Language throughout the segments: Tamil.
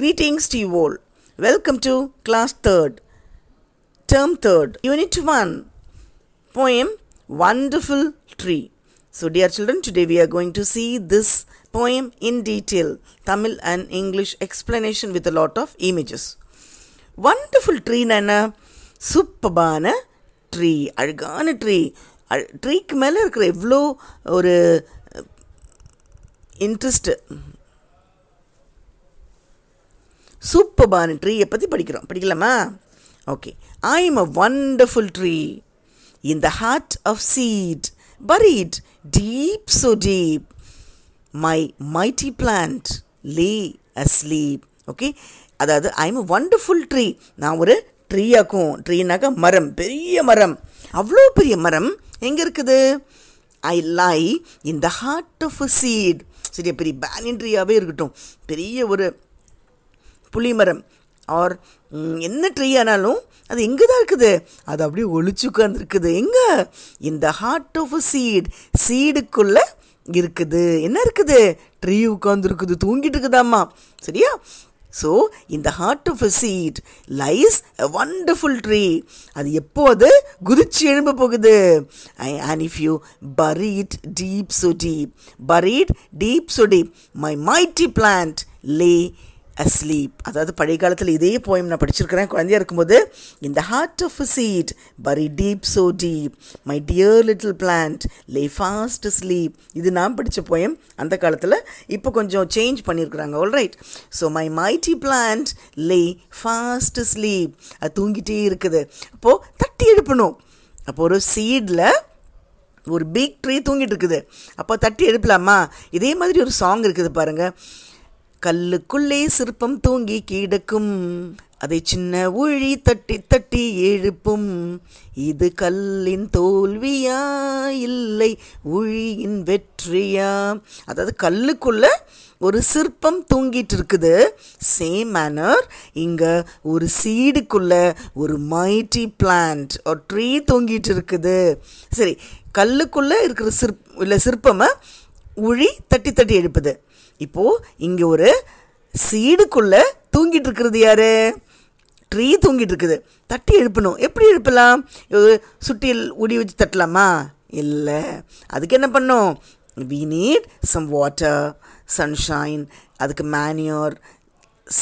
Greetings to you all. Welcome to class 3rd, term 3rd, unit 1, poem Wonderful Tree. So dear children, today we are going to see this poem in detail, Tamil and English explanation with a lot of images. Wonderful tree nana, super tree tree, tree tree, tree இருக்கிற எவ்வளோ or uh, interest. சூப்பர்பான ட்ரீயை பற்றி படிக்கிறோம் படிக்கலாமா okay I am a wonderful tree in the heart of seed buried deep so deep my mighty plant lay asleep okay அதாவது ஐ எம் ஒண்டர்ஃபுல் ட்ரீ நான் ஒரு ட்ரீயாக்கும் ட்ரீனாக்கா மரம் பெரிய மரம் அவ்வளோ பெரிய மரம் எங்கே இருக்குது I lie in the heart of a seed சரியா பெரிய பேனின் ட்ரீயாகவே இருக்கட்டும் பெரிய ஒரு புளிமரம் ஆர் என்ன ட்ரீ ஆனாலும் அது எங்கே தான் இருக்குது அது அப்படியே ஒழிச்சு உட்காந்துருக்குது எங்கே இந்த ஹார்ட் ஆஃப் அ சீட் சீடுக்குள்ளே இருக்குது என்ன இருக்குது ட்ரீ உட்காந்துருக்குது தூங்கிட்டு இருக்குதாம்மா சரியா ஸோ இந்த heart of a seed lies a wonderful tree அது எப்போது குதிச்சு எழும்ப போகுது I and if you buried deep so deep buried deep so deep my mighty plant lay asleep அதாவது பழைய காலத்தில் இதே போயம் நான் படிச்சிருக்கிறேன் குழந்தையாக இருக்கும்போது இந்த heart of a seed buried deep so deep my dear little plant lay fast sleep இது நான் படித்த போயம் அந்த காலத்தில் இப்போ கொஞ்சம் சேஞ்ச் பண்ணியிருக்கிறாங்க all right so my mighty plant lay fast sleep அது தூங்கிட்டே இருக்குது அப்போது தட்டி எழுப்பணும் அப்போ ஒரு சீடில் ஒரு பிக் ட்ரீ தூங்கிட்டு இருக்குது அப்போ தட்டி எழுப்பலாமா இதே மாதிரி ஒரு சாங் இருக்குது பாருங்கள் கல்லுக்குள்ளே சிற்பம் தூங்கி கிடக்கும் அதை சின்ன ஊழி தட்டி தட்டி எழுப்பும் இது கல்லின் தோல்வியா இல்லை ஊழியின் வெற்றியா அதாவது கல்லுக்குள்ள ஒரு சிற்பம் தூங்கிட்டு இருக்குது சேம் மேனர் இங்கே ஒரு சீடுக்குள்ள ஒரு மைட்டி பிளான்ட் ஒரு ட்ரீ தூங்கிட்டு இருக்குது சரி கல்லுக்குள்ளே இருக்கிற சிற் இல்லை சிற்பமாக உழி தட்டி தட்டி எழுப்புது இப்போது இங்கே ஒரு சீடுக்குள்ளே தூங்கிட்டு இருக்கிறது யார் ட்ரீ தூங்கிட்டு இருக்குது தட்டி எழுப்பணும் எப்படி எழுப்பலாம் சுட்டியில் உடி வச்சு தட்டலாமா இல்லை அதுக்கு என்ன பண்ணும் we need some water sunshine அதுக்கு மேனியூர்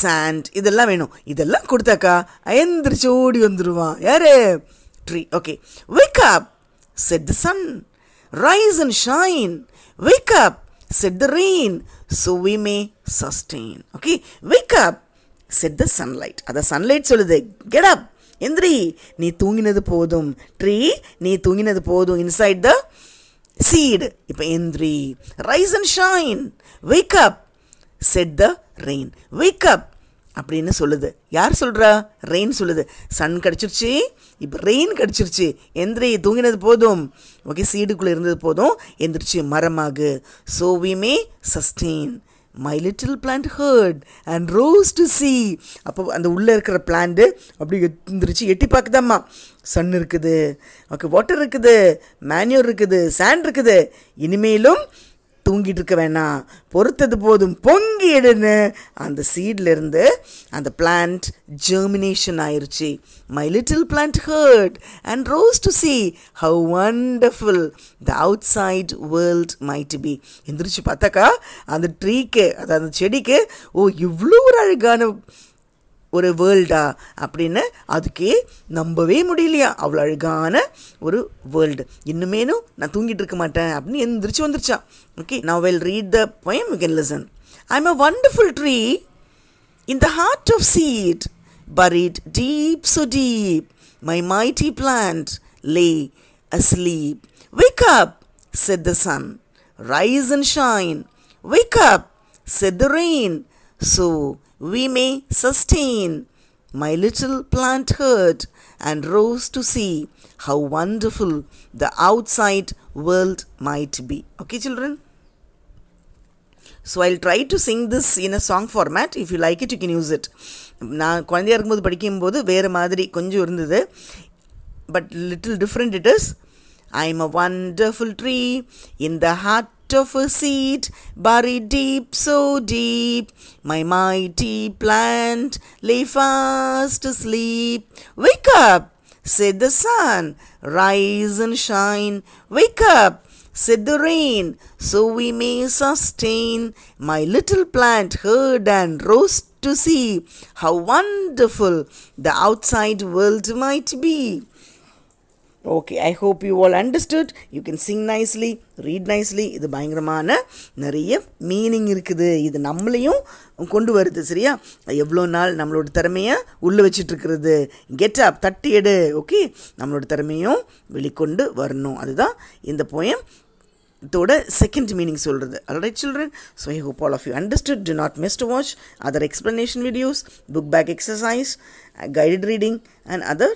சாண்ட் இதெல்லாம் வேணும் இதெல்லாம் கொடுத்தாக்கா அயந்திரிச்சோடி ஓடி வந்துடுவான் யார் tree okay wake said the sun Rise and shine. Wake up. Set the rain so we may sustain. Okay, wake up. Set the sunlight. அதை சன்லைட் சொல்லுது கெட் அப் எந்திரி நீ தூங்கினது போதும் ட்ரீ நீ தூங்கினது போதும் இன்சைட் த சீடு இப்போ எந்திரி rise and shine wake up said the rain wake up அப்படின்னு சொல்லுது யார் சொல்கிறா ரெயின் சொல்லுது சன் கிடச்சிருச்சு இப்போ ரெயின் கிடச்சிருச்சு எந்திரி தூங்கினது போதும் ஓகே சீடுக்குள்ளே இருந்தது போதும் எந்திரிச்சு மரமாகு so we may sustain my little plant heard and rose to see அப்போ அந்த உள்ளே இருக்கிற பிளான்ட்டு அப்படி எந்திரிச்சு எட்டி பார்க்குதாம்மா சன் இருக்குது ஓகே வாட்டர் இருக்குது மேன்யூர் இருக்குது சேண்ட் இருக்குது இனிமேலும் தூங்கிட்டு இருக்க வேணாம் பொறுத்தது போதும் பொங்கி எடுன்னு அந்த சீட்லேருந்து அந்த பிளான்ட் ஜெர்மினேஷன் ஆயிடுச்சு my little plant heard and rose to see how wonderful the outside world might be எந்திரிச்சு பார்த்தாக்கா அந்த ட்ரீக்கு அதாவது அந்த செடிக்கு ஓ இவ்வளோ ஒரு அழகான ஒரு வேர்ல்டா அப்படின்னு அதுக்கே நம்பவே முடியலையா அவ்வளோ அழகான ஒரு வேர்ல்டு இன்னுமேனும் நான் தூங்கிட்டு இருக்க மாட்டேன் அப்படின்னு எந்திரிச்சு வந்துருச்சா ஓகே நான் will read the poem you can listen I am a wonderful tree in the heart of seed buried deep so deep my mighty plant lay asleep wake up said the sun rise and shine Wake up said the rain so we may sustain my little plant heard and rose to see how wonderful the outside world might be okay children so i'll try to sing this in a song format if you like it you can use it Now, குழந்தையாக இருக்கும்போது படிக்கும்போது வேறு மாதிரி கொஞ்சம் இருந்தது but little different it is I am a wonderful tree in the of a seat, buried deep, so deep. My mighty plant lay fast asleep. Wake up, said the sun, rise and shine. Wake up, said the rain, so we may sustain. My little plant heard and rose to see how wonderful the outside world might be. Okay I hope you all understood you can sing nicely read nicely இது பயங்கரமான நிறைய மீனிங் இருக்குது இது நம்மளையும் கொண்டு வருது சரியா எவ்வளோ நாள் நம்மளோட திறமையை உள்ளே வச்சிட்ருக்கிறது கெட் அப் தட்டி எடு ஓகே நம்மளோட திறமையும் வெளிக்கொண்டு வரணும் அதுதான் இந்த போயம் இதோட செகண்ட் மீனிங் சொல்கிறது alright children so I hope all of you understood do not miss to watch other explanation videos book back exercise guided reading and other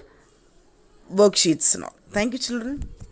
worksheets and all. Thank you, children.